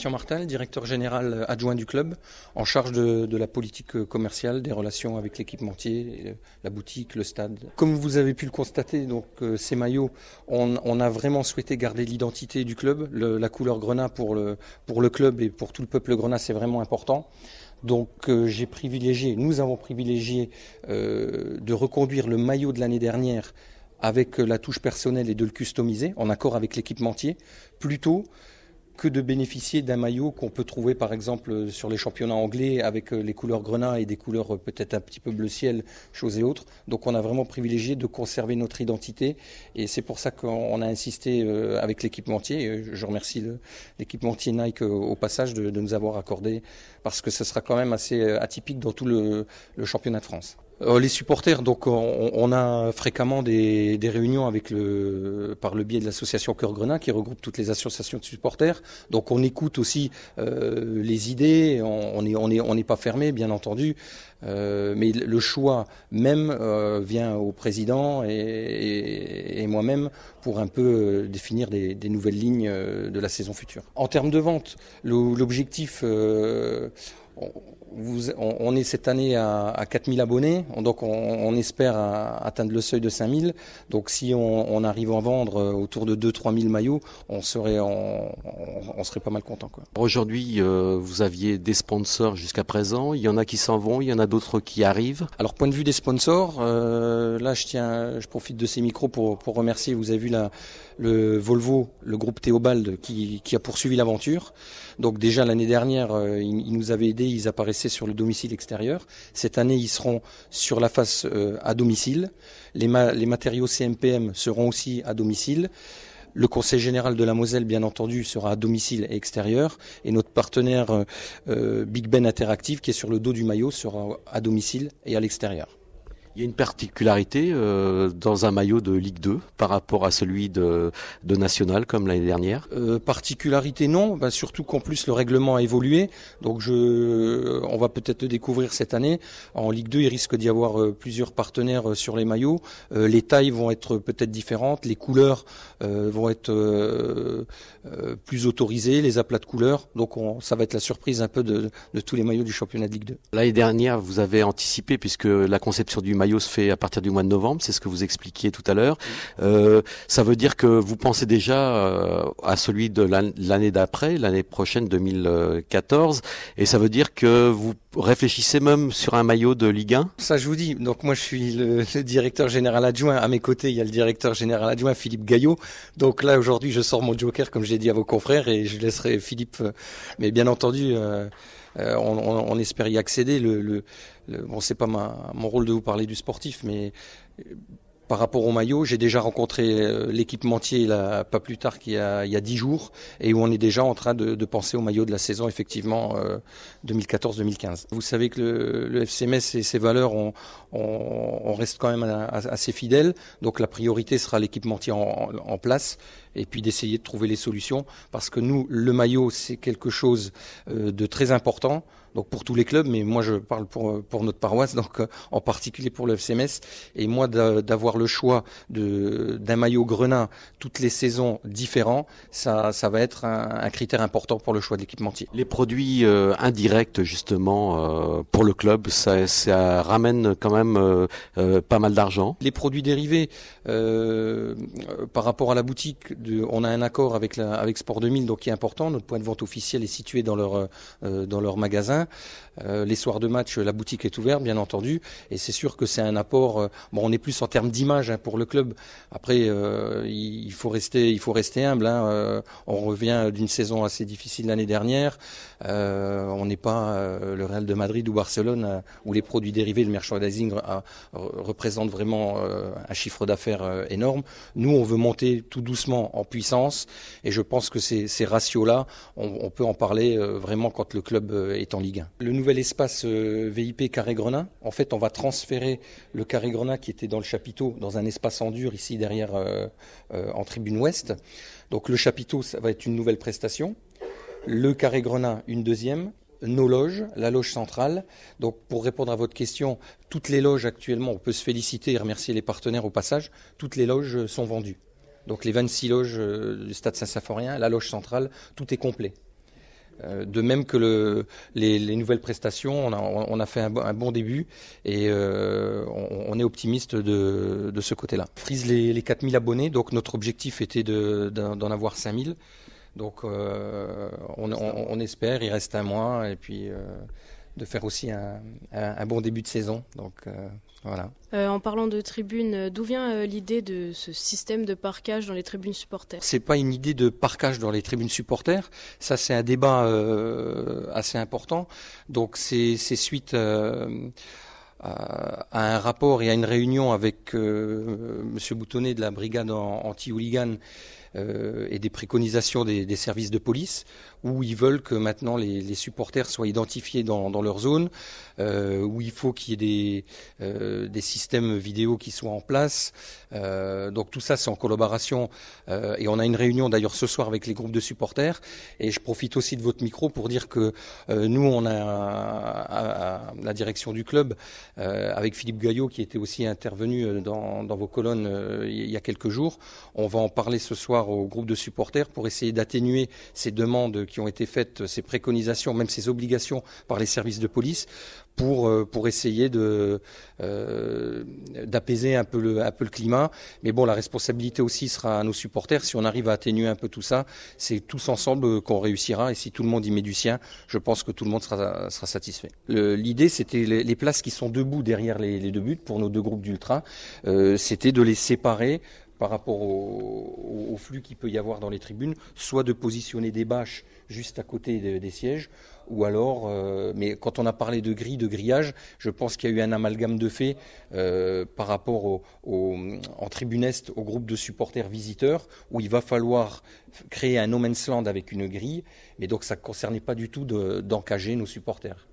Christian Martel, directeur général adjoint du club, en charge de, la politique commerciale, des relations avec l'équipementier, la boutique, le stade. Comme vous avez pu le constater, donc euh, ces maillots, on, a vraiment souhaité garder l'identité du club. la couleur grenat pour le, pour le club et pour tout le peuple grenat, c'est vraiment important. Donc euh, j'ai privilégié, nous avons privilégié euh, de reconduire le maillot de l'année dernière avec la touche personnelle et de le customiser en accord avec l'équipementier, plutôt que de bénéficier d'un maillot qu'on peut trouver par exemple sur les championnats anglais avec euh, les couleurs grenat et des couleurs euh, peut-être un petit peu bleu ciel, choses et autres. Donc on a vraiment privilégié de conserver notre identité et c'est pour ça qu'on a insisté euh, avec l'équipementier. Je remercie l'équipementier Nike au passage de, nous avoir accordé parce que ce sera quand même assez atypique dans tout le championnat de France. Euh, les supporters, donc on, a fréquemment des, réunions avec le, par le biais de l'association Cœur Grenin qui regroupe toutes les associations de supporters. Donc on écoute aussi euh, les idées, on n'est est, pas fermé bien entendu, euh, mais le choix même vient au président et, moi-même pour un peu définir des, des, nouvelles lignes de la saison future. En termes de vente, l'objectif on, est cette année à, à 4000 abonnés, donc on, espère atteindre le seuil de 5000. Donc si on, arrive à en vendre euh, autour de 2 3000 maillots, on serait, serait pas mal content. Aujourd'hui, euh, vous aviez des sponsors jusqu'à présent. Il y en a qui s'en vont, il y en a d'autres qui arrivent. Alors point de vue des sponsors, euh, là je tiens, je profite de ces micros pour remercier. Vous avez vu la le Volvo, le groupe Théobald, qui, a poursuivi l'aventure. Donc déjà l'année dernière, euh, ils, nous avaient aidés, ils apparaissaient sur le domicile extérieur. Cette année, ils seront sur la face euh, à domicile. Les, les matériaux CMPM seront aussi à domicile. Le Conseil général de la Moselle, bien entendu, sera à domicile et extérieur. Et notre partenaire euh, Big Ben Interactive, qui est sur le dos du maillot, sera à domicile et à l'extérieur. Il y a une particularité euh, dans un maillot de Ligue 2 par rapport à celui de, National comme l'année dernière euh, Particularité non, bah, surtout qu'en plus le règlement a évolué. Donc je, on va peut-être le découvrir cette année. En Ligue 2, il risque d'y avoir euh, plusieurs partenaires sur les maillots. les tailles vont être peut-être différentes, les couleurs vont être plus autorisées, les aplats de couleurs. Donc ça va être la surprise un peu de, de tous les maillots du championnat de Ligue 2. L'année dernière, vous avez anticipé puisque la conception du maillot se fait à partir du mois de novembre, c'est ce que vous expliquiez tout à l'heure. Euh, ça veut dire que vous pensez déjà euh, à celui de l'année d'après, l'année prochaine 2014, et ça veut dire que vous réfléchissez même sur un maillot de Ligue 1 Ça, je vous dis. Donc moi, je suis le, directeur général adjoint. À mes côtés, il y a le directeur général adjoint Philippe Gaillot. Donc là, aujourd'hui, je sors mon joker, comme j'ai dit à vos confrères, et je laisserai Philippe. Euh, mais bien entendu. Euh, on, on, espère y accéder. Le, le, bon, c'est pas mon rôle de vous parler du sportif, mais par rapport au maillot, j'ai déjà rencontré euh, l'équipementier pas plus tard qu'il y a, dix jours et où on est déjà en train de, penser au maillot de la saison effectivement 2014-2015. Euh, Vous savez que le, FCMS et ses valeurs, on, reste quand même assez fidèles Donc la priorité sera l'équipementier en, place et puis d'essayer de trouver les solutions parce que nous, le maillot, c'est quelque chose euh, de très important. Donc pour tous les clubs, mais moi je parle pour, pour notre paroisse, donc en particulier pour le FCMS. Et moi d'avoir le choix d'un maillot Grenin toutes les saisons différents, ça, ça va être un, critère important pour le choix de l'équipementier. Les produits euh, indirects justement euh, pour le club, ça, ça ramène quand même euh, pas mal d'argent. Les produits dérivés par rapport à la boutique, de, on a un accord avec, avec Sport 2000 donc qui est important. Notre point de vente officiel est situé dans leur, dans leur magasin. les soirs de match, la boutique est ouverte bien entendu, et c'est sûr que c'est un apport. bon, on est plus en termes d'image Hein, pour le club. Après, euh, il faut rester, humble. Hein. Euh, on revient d'une saison assez difficile l'année dernière. Euh, on n'est pas le Real de Madrid ou Barcelone où les produits dérivés, le merchandising représentent vraiment un chiffre d'affaires énorme. Nous, on veut monter tout doucement en puissance, et je pense que ces, ratios-là, on, peut en parler vraiment quand le club est en Ligue 1. Le nouvel espace VIP Carré Grenin, en fait, on va transférer le Carré Grenin qui était dans le chapiteau dans un espace en dur ici derrière euh, euh, en tribune ouest. Donc le chapiteau, ça va être une nouvelle prestation. Le carré grenat une deuxième nos loges, la loge centrale. Donc pour répondre à votre question, toutes les loges actuellement, on peut se féliciter et remercier les partenaires au passage, toutes les loges sont vendues. Donc les 26 loges euh, du stade Saint-Symphorien, la loge centrale, tout est complet. Euh, de même que les, nouvelles prestations, on a, fait un, bon début et euh, on, est optimiste de, ce côté-là. Frise les, les 4000 abonnés, donc notre objectif était d'en avoir 5000. Donc euh, on, espère, il reste un mois et puis de faire aussi un, bon début de saison. Donc euh, voilà. Euh, en parlant de tribunes, euh, d'où vient l'idée de ce système de parkage dans les tribunes supporters C'est pas une idée de parkage dans les tribunes supporters. Ça, c'est un débat assez important. Donc c'est suite à un rapport et à une réunion avec M. Boutonnet de la brigade anti-hooligan euh, et des préconisations des, services de police, où ils veulent que maintenant les, supporters soient identifiés dans, leur zone, euh, où il faut qu'il y ait des, euh, systèmes vidéo qui soient en place. donc tout ça, c'est en collaboration. et on a une réunion d'ailleurs ce soir avec les groupes de supporters. Et je profite aussi de votre micro pour dire que nous, on a la direction du club, avec Philippe Gaillot, qui était aussi intervenu dans vos colonnes il y a quelques jours. On va en parler ce soir au groupe de supporters pour essayer d'atténuer ces demandes qui ont été faites, ces préconisations, même ces obligations par les services de police pour, euh, essayer euh, d'apaiser un peu, le, un peu le climat. Mais bon, la responsabilité aussi sera à nos supporters. Si on arrive à atténuer un peu tout ça, c'est tous ensemble qu'on réussira. Et si tout le monde y met du sien, je pense que tout le monde sera, satisfait. Euh, l'idée, c'était les, places qui sont debout derrière les, deux buts pour nos deux groupes d'ultra. c'était de les séparer par rapport au, flux qu'il peut y avoir dans les tribunes, soit de positionner des bâches juste à côté des sièges, ou alors, euh, mais quand on a parlé de grilles, de grillage, je pense qu'il y a eu un amalgame de faits euh, par rapport en tribune est au groupe de supporters visiteurs, où il va falloir créer un no man's land avec une grille, mais donc ça ne concernait pas du tout d'encager nos supporters.